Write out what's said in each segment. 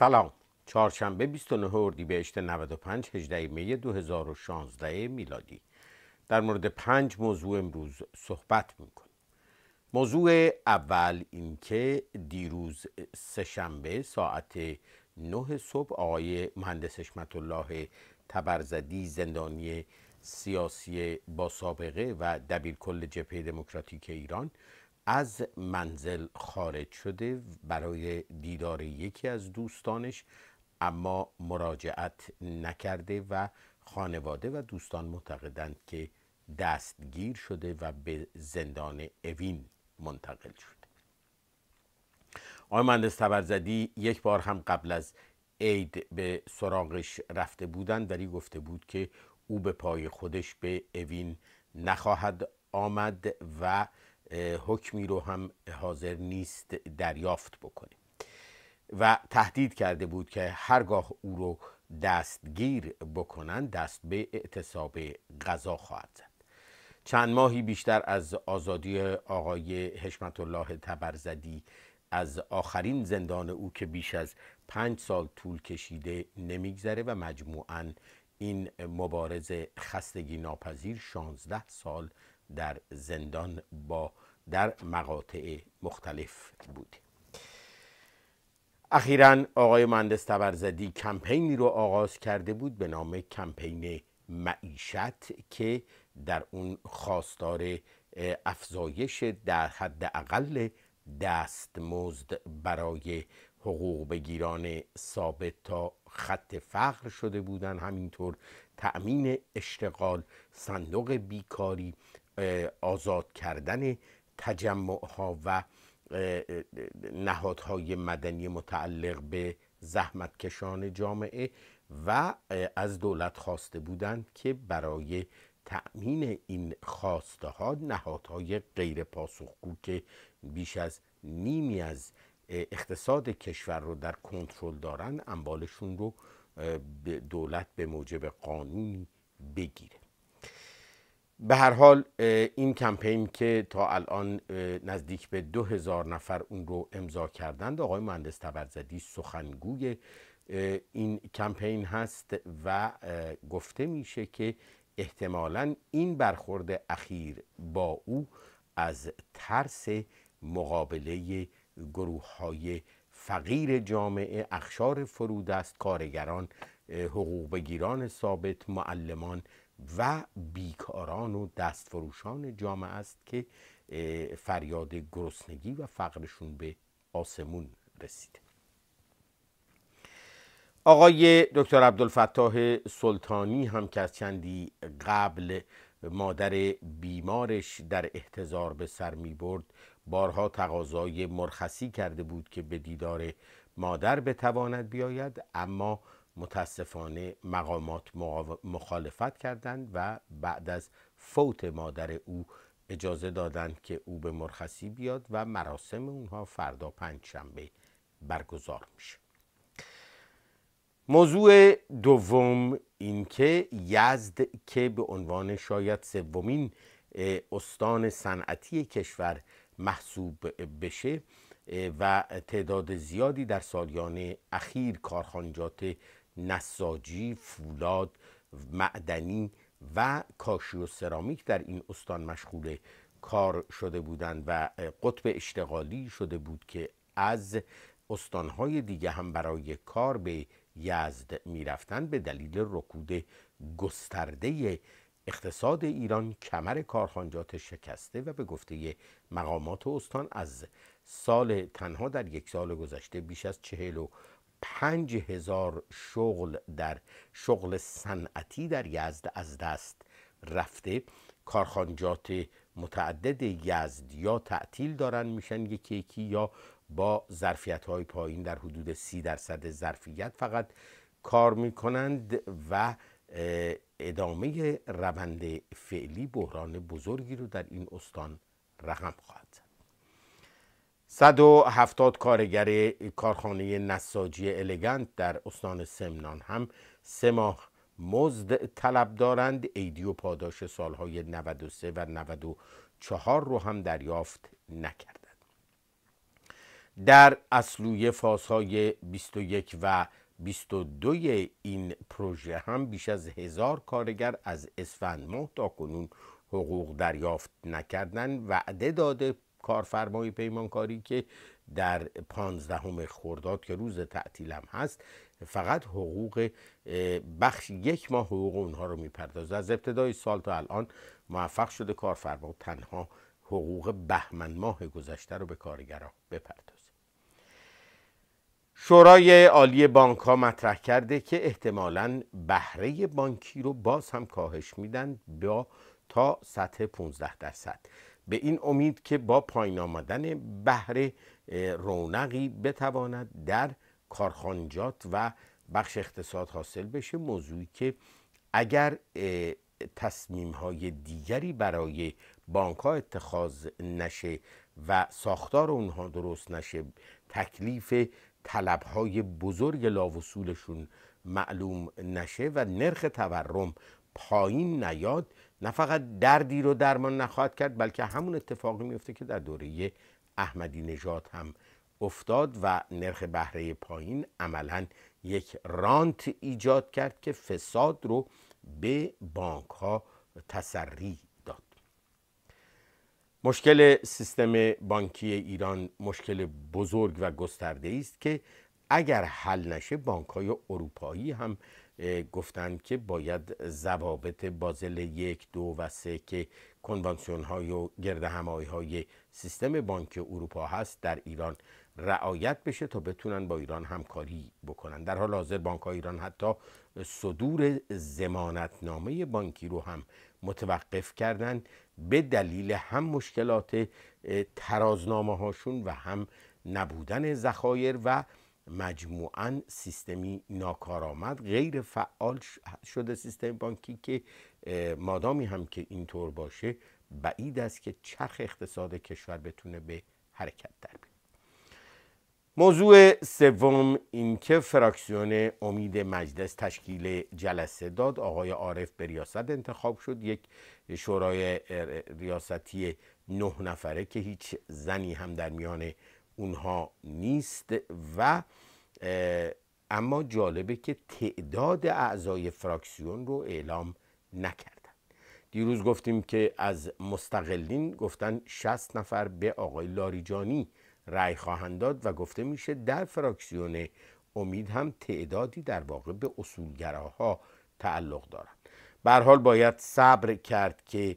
سلام چهارشنبه 29 اردیبهشت 95 18 می 2016 میلادی در مورد پنج موضوع امروز صحبت میکنیم موضوع اول اینکه دیروز سهشنبه ساعت 9 صبح آقای مهندس حشمت الله تبرزدی زندانی سیاسی با سابقه و دبیرکل کل جبهه دموکراتیک ایران از منزل خارج شده برای دیدار یکی از دوستانش اما مراجعت نکرده و خانواده و دوستان معتقدند که دستگیر شده و به زندان اوین منتقل شده آقای مهندس تبرزدی یک بار هم قبل از عید به سراغش رفته بودند ولی گفته بود که او به پای خودش به اوین نخواهد آمد و حکمی رو هم حاضر نیست دریافت بکنیم و تهدید کرده بود که هرگاه او رو دستگیر بکنند دست به اعتصاب غذا خواهد زد چند ماهی بیشتر از آزادی آقای حشمت الله تبرزدی از آخرین زندان او که بیش از پنج سال طول کشیده نمیگذره و مجموعا این مبارز خستگی ناپذیر 16 سال در زندان با در مقاطع مختلف بود اخیرا آقای مهندس تبرزدی کمپینی رو آغاز کرده بود به نام کمپین معیشت که در اون خواستار افزایش در حد اقل دستمزد برای حقوق بگیران ثابت تا خط فقر شده بودن همینطور تأمین اشتغال صندوق بیکاری آزاد کردن تجمع ها و نهادهای مدنی متعلق به زحمتکشان جامعه و از دولت خواسته بودند که برای تأمین این خواسته ها نهادهای غیر پاسخگو که بیش از نیمی از اقتصاد کشور رو در کنترل دارن اموالشون رو دولت به موجب قانونی بگیره به هر حال این کمپین که تا الان نزدیک به دو هزار نفر اون رو امضا کردند آقای مهندس تبرزدی سخنگوی این کمپین هست و گفته میشه که احتمالا این برخورد اخیر با او از ترس مقابله گروه های فقیر جامعه اخشار فرودست، کارگران حقوق بگیران ثابت معلمان و بیکاران و دستفروشان جامعه است که فریاد گرسنگی و فقرشون به آسمون رسیده آقای دکتر عبدالفتاح سلطانی هم که از چندی قبل مادر بیمارش در احتضار به سر می برد بارها تقاضای مرخصی کرده بود که به دیدار مادر بتواند بیاید اما متاسفانه مقامات مخالفت کردند و بعد از فوت مادر او اجازه دادند که او به مرخصی بیاد و مراسم اونها فردا پنج شنبه برگزار میشه موضوع دوم اینکه یزد که به عنوان شاید سومین استان صنعتی کشور محسوب بشه و تعداد زیادی در سالیان اخیر کارخانجات نساجی فولاد معدنی و کاشی و سرامیک در این استان مشغول کار شده بودند و قطب اشتغالی شده بود که از استانهای دیگه هم برای کار به یزد میرفتند به دلیل رکود گسترده اقتصاد ایران کمر کارخانجات شکسته و به گفته مقامات استان از سال تنها در یک سال گذشته بیش از چهل و پنج هزار شغل در شغل صنعتی در یزد از دست رفته کارخانجات متعدد یزد یا تعطیل دارن میشن یکی یکی یا با ظرفیت های پایین در حدود سی درصد ظرفیت فقط کار میکنند و ادامه روند فعلی بحران بزرگی رو در این استان رقم خواهد زد 170 کارگر کارخانه نساجی الگنت در استان سمنان هم سه ماه مزد طلب دارند ایدی و پاداش سالهای 93 و 94 رو هم دریافت نکردند در اصلوی فازهای 21 و 22 این پروژه هم بیش از هزار کارگر از اسفند ماه تا کنون حقوق دریافت نکردند وعده داده کارفرمای پیمانکاری که در پانزدهم خرداد که روز تعطیلم هست فقط حقوق بخش یک ماه حقوق اونها رو میپردازه از ابتدای سال تا الان موفق شده کارفرما تنها حقوق بهمن ماه گذشته رو به کارگران بپردازه شورای عالی بانک ها مطرح کرده که احتمالا بهره بانکی رو باز هم کاهش میدن با تا سطح 15 درصد به این امید که با پایین آمدن بهره رونقی بتواند در کارخانجات و بخش اقتصاد حاصل بشه موضوعی که اگر تصمیم های دیگری برای بانک ها اتخاذ نشه و ساختار اونها درست نشه تکلیف طلب های بزرگ لاوصولشون معلوم نشه و نرخ تورم پایین نیاد نه فقط دردی رو درمان نخواهد کرد بلکه همون اتفاقی میفته که در دوره احمدی نژاد هم افتاد و نرخ بهره پایین عملا یک رانت ایجاد کرد که فساد رو به بانک ها تسری داد مشکل سیستم بانکی ایران مشکل بزرگ و گسترده است که اگر حل نشه بانک های اروپایی هم گفتند که باید ضوابط بازل یک دو و سه که کنوانسیون های و گرد همایی های سیستم بانک اروپا هست در ایران رعایت بشه تا بتونن با ایران همکاری بکنن در حال حاضر بانک های ایران حتی صدور زمانتنامه بانکی رو هم متوقف کردن به دلیل هم مشکلات ترازنامه هاشون و هم نبودن ذخایر و مجموعا سیستمی ناکارآمد غیر فعال شده سیستم بانکی که مادامی هم که اینطور باشه بعید است که چرخ اقتصاد کشور بتونه به حرکت در بیاد موضوع سوم اینکه فراکسیون امید مجلس تشکیل جلسه داد آقای عارف به ریاست انتخاب شد یک شورای ریاستی نه نفره که هیچ زنی هم در میان اونها نیست و اما جالبه که تعداد اعضای فراکسیون رو اعلام نکردن دیروز گفتیم که از مستقلین گفتن 60 نفر به آقای لاریجانی رأی خواهند داد و گفته میشه در فراکسیون امید هم تعدادی در واقع به اصولگراها تعلق دارند به حال باید صبر کرد که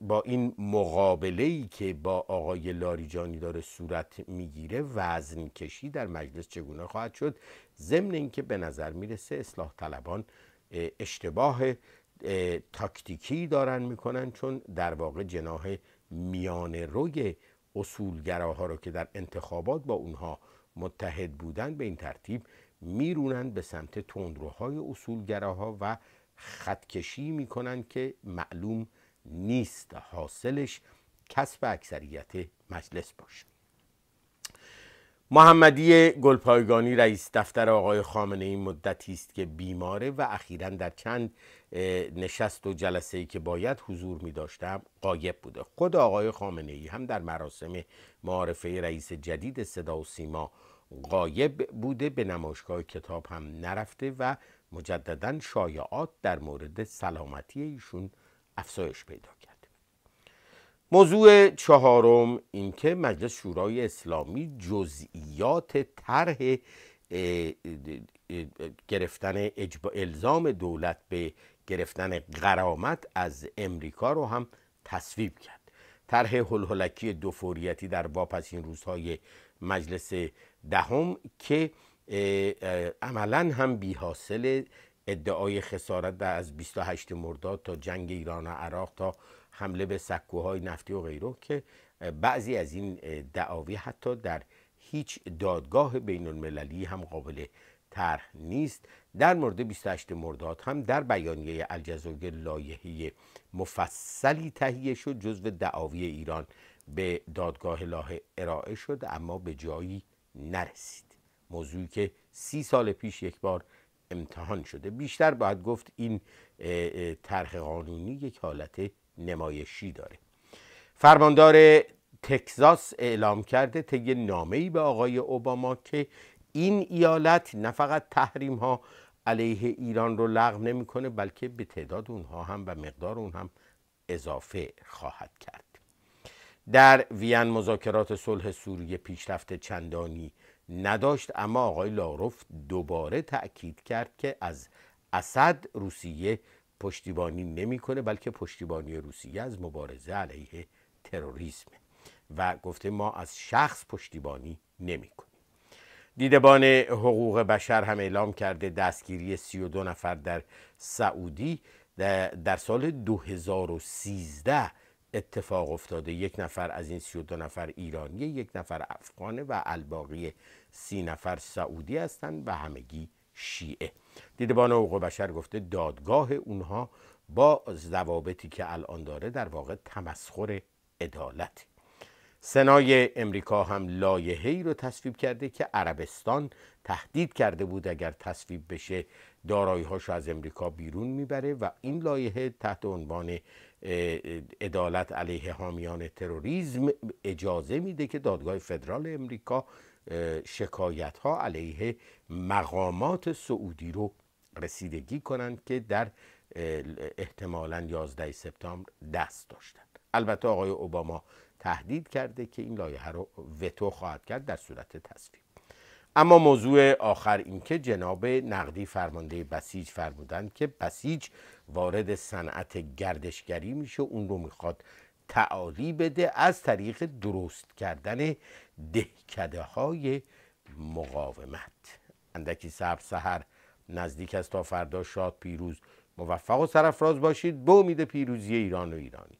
با این مقابله ای که با آقای لاریجانی داره صورت میگیره وزن کشی در مجلس چگونه خواهد شد ضمن اینکه به نظر میرسه اصلاح طلبان اشتباه تاکتیکی دارن میکنن چون در واقع جناه میان روی اصولگراها رو که در انتخابات با اونها متحد بودن به این ترتیب میرونن به سمت تندروهای اصولگراها و خطکشی میکنن که معلوم نیست حاصلش کسب اکثریت مجلس باشه محمدی گلپایگانی رئیس دفتر آقای خامنه این مدتی است که بیماره و اخیرا در چند نشست و جلسه ای که باید حضور می داشتم قایب بوده خود آقای خامنه ای هم در مراسم معارفه رئیس جدید صدا و سیما قایب بوده به نمایشگاه کتاب هم نرفته و مجددا شایعات در مورد سلامتی ایشون افزایش پیدا کرد موضوع چهارم اینکه مجلس شورای اسلامی جزئیات طرح گرفتن الزام دولت به گرفتن قرامت از امریکا رو هم تصویب کرد طرح هلهلکی دو فوریتی در واپسین روزهای مجلس دهم که عملا هم بی حاصل ادعای خسارت در از 28 مرداد تا جنگ ایران و عراق تا حمله به سکوهای نفتی و غیره که بعضی از این دعاوی حتی در هیچ دادگاه بین المللی هم قابل طرح نیست در مورد 28 مرداد هم در بیانیه الجزایر لایحه مفصلی تهیه شد جزو دعاوی ایران به دادگاه لاهه ارائه شد اما به جایی نرسید موضوعی که سی سال پیش یک بار امتحان شده بیشتر باید گفت این طرح قانونی یک حالت نمایشی داره فرماندار تکزاس اعلام کرده طی نامه‌ای به آقای اوباما که این ایالت نه فقط تحریم ها علیه ایران رو لغو نمیکنه بلکه به تعداد اونها هم و مقدار اون هم اضافه خواهد کرد در وین مذاکرات صلح سوریه پیشرفت چندانی نداشت اما آقای لاروف دوباره تأکید کرد که از اسد روسیه پشتیبانی نمیکنه بلکه پشتیبانی روسیه از مبارزه علیه تروریسم و گفته ما از شخص پشتیبانی نمیکنیم. دیدبان حقوق بشر هم اعلام کرده دستگیری 32 نفر در سعودی در سال 2013 اتفاق افتاده یک نفر از این 32 نفر ایرانی یک نفر افغانه و الباقی سی نفر سعودی هستند و همگی شیعه دیدبان حقوق بشر گفته دادگاه اونها با ضوابطی که الان داره در واقع تمسخر عدالت سنای امریکا هم لایحه‌ای رو تصویب کرده که عربستان تهدید کرده بود اگر تصویب بشه دارایی‌هاش از امریکا بیرون میبره و این لایحه تحت عنوان عدالت علیه حامیان تروریسم اجازه میده که دادگاه فدرال امریکا شکایت ها علیه مقامات سعودی رو رسیدگی کنند که در احتمالا 11 سپتامبر دست داشتند البته آقای اوباما تهدید کرده که این لایحه رو وتو خواهد کرد در صورت تصویب اما موضوع آخر اینکه جناب نقدی فرمانده بسیج فرمودند که بسیج وارد صنعت گردشگری میشه اون رو میخواد تعالی بده از طریق درست کردن دهکده های مقاومت اندکی صبر سحر نزدیک است تا فردا شاد پیروز موفق و سرفراز باشید به امید پیروزی ایران و ایرانی